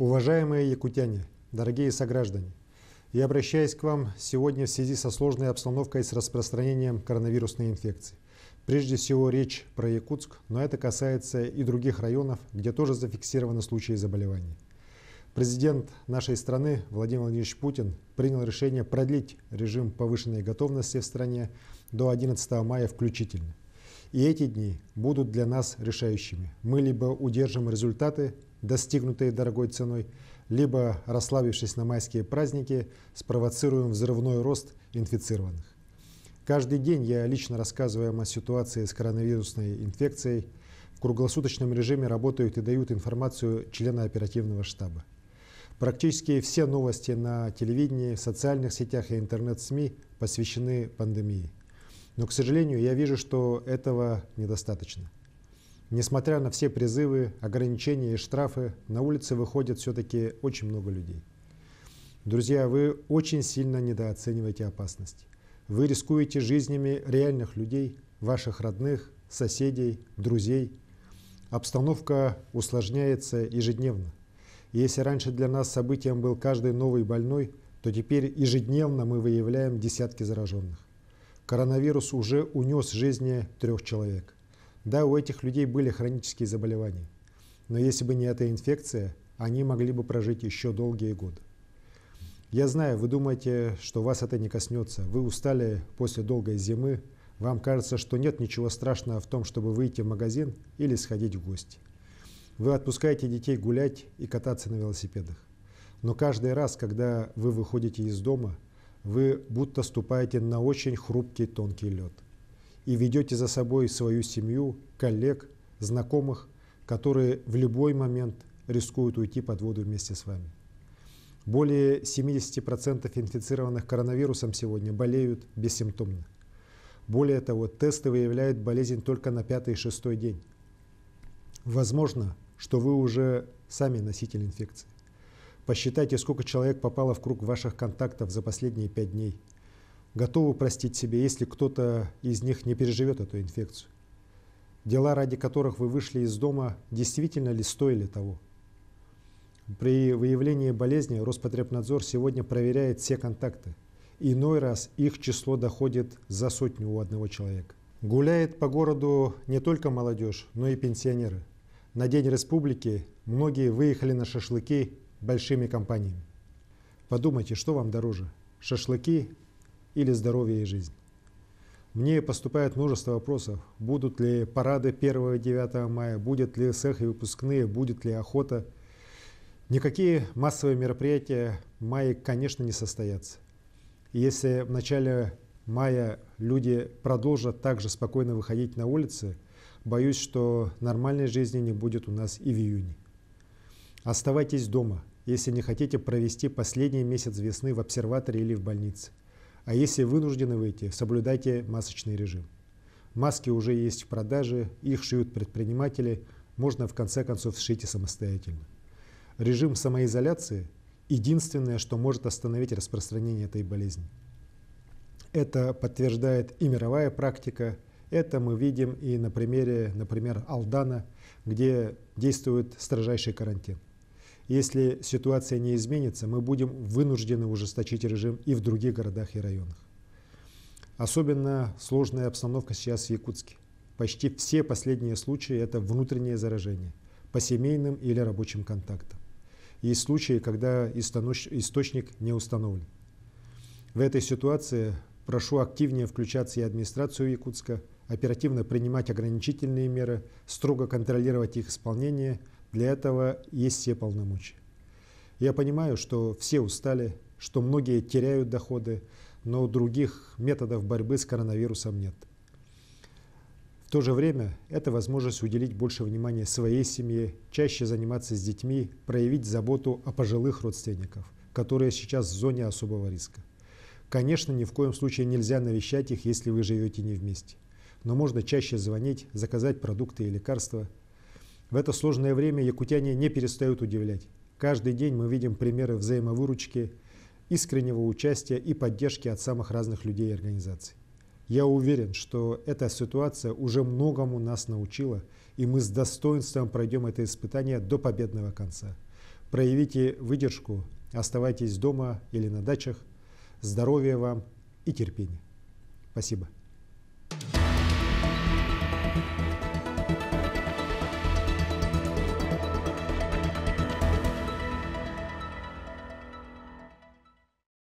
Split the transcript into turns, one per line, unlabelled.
Уважаемые якутяне, дорогие сограждане, я обращаюсь к вам сегодня в связи со сложной обстановкой с распространением коронавирусной инфекции. Прежде всего речь про Якутск, но это касается и других районов, где тоже зафиксированы случаи заболевания. Президент нашей страны Владимир Владимирович Путин принял решение продлить режим повышенной готовности в стране до 11 мая включительно. И эти дни будут для нас решающими. Мы либо удержим результаты достигнутые дорогой ценой, либо, расслабившись на майские праздники, спровоцируем взрывной рост инфицированных. Каждый день я лично рассказываю о ситуации с коронавирусной инфекцией. В круглосуточном режиме работают и дают информацию члены оперативного штаба. Практически все новости на телевидении, в социальных сетях и интернет-СМИ посвящены пандемии. Но, к сожалению, я вижу, что этого недостаточно – Несмотря на все призывы, ограничения и штрафы, на улице выходит все-таки очень много людей. Друзья, вы очень сильно недооцениваете опасность. Вы рискуете жизнями реальных людей, ваших родных, соседей, друзей. Обстановка усложняется ежедневно. И если раньше для нас событием был каждый новый больной, то теперь ежедневно мы выявляем десятки зараженных. Коронавирус уже унес жизни трех человек. Да, у этих людей были хронические заболевания, но если бы не эта инфекция, они могли бы прожить еще долгие годы. Я знаю, вы думаете, что вас это не коснется. Вы устали после долгой зимы. Вам кажется, что нет ничего страшного в том, чтобы выйти в магазин или сходить в гости. Вы отпускаете детей гулять и кататься на велосипедах. Но каждый раз, когда вы выходите из дома, вы будто ступаете на очень хрупкий тонкий лед – и ведете за собой свою семью, коллег, знакомых, которые в любой момент рискуют уйти под воду вместе с вами. Более 70% инфицированных коронавирусом сегодня болеют бессимптомно. Более того, тесты выявляют болезнь только на пятый и шестой день. Возможно, что вы уже сами носитель инфекции. Посчитайте, сколько человек попало в круг ваших контактов за последние пять дней – готовы простить себе, если кто-то из них не переживет эту инфекцию? Дела, ради которых вы вышли из дома, действительно ли стоили того? При выявлении болезни Роспотребнадзор сегодня проверяет все контакты. Иной раз их число доходит за сотню у одного человека. Гуляет по городу не только молодежь, но и пенсионеры. На День Республики многие выехали на шашлыки большими компаниями. Подумайте, что вам дороже – шашлыки или здоровье и жизнь. Мне поступает множество вопросов. Будут ли парады 1 и 9 мая, будет ли цех и выпускные, будет ли охота. Никакие массовые мероприятия в мае, конечно, не состоятся. если в начале мая люди продолжат также спокойно выходить на улицы, боюсь, что нормальной жизни не будет у нас и в июне. Оставайтесь дома, если не хотите провести последний месяц весны в обсерваторе или в больнице – а если вынуждены выйти, соблюдайте масочный режим. Маски уже есть в продаже, их шьют предприниматели, можно в конце концов сшить и самостоятельно. Режим самоизоляции – единственное, что может остановить распространение этой болезни. Это подтверждает и мировая практика, это мы видим и на примере, например, Алдана, где действует строжайший карантин. Если ситуация не изменится, мы будем вынуждены ужесточить режим и в других городах и районах. Особенно сложная обстановка сейчас в Якутске. Почти все последние случаи – это внутреннее заражение по семейным или рабочим контактам. Есть случаи, когда источник не установлен. В этой ситуации прошу активнее включаться и администрацию Якутска, оперативно принимать ограничительные меры, строго контролировать их исполнение – для этого есть все полномочия. Я понимаю, что все устали, что многие теряют доходы, но других методов борьбы с коронавирусом нет. В то же время это возможность уделить больше внимания своей семье, чаще заниматься с детьми, проявить заботу о пожилых родственниках, которые сейчас в зоне особого риска. Конечно, ни в коем случае нельзя навещать их, если вы живете не вместе. Но можно чаще звонить, заказать продукты и лекарства – в это сложное время якутяне не перестают удивлять. Каждый день мы видим примеры взаимовыручки, искреннего участия и поддержки от самых разных людей и организаций. Я уверен, что эта ситуация уже многому нас научила, и мы с достоинством пройдем это испытание до победного конца. Проявите выдержку, оставайтесь дома или на дачах. Здоровья вам и терпения. Спасибо.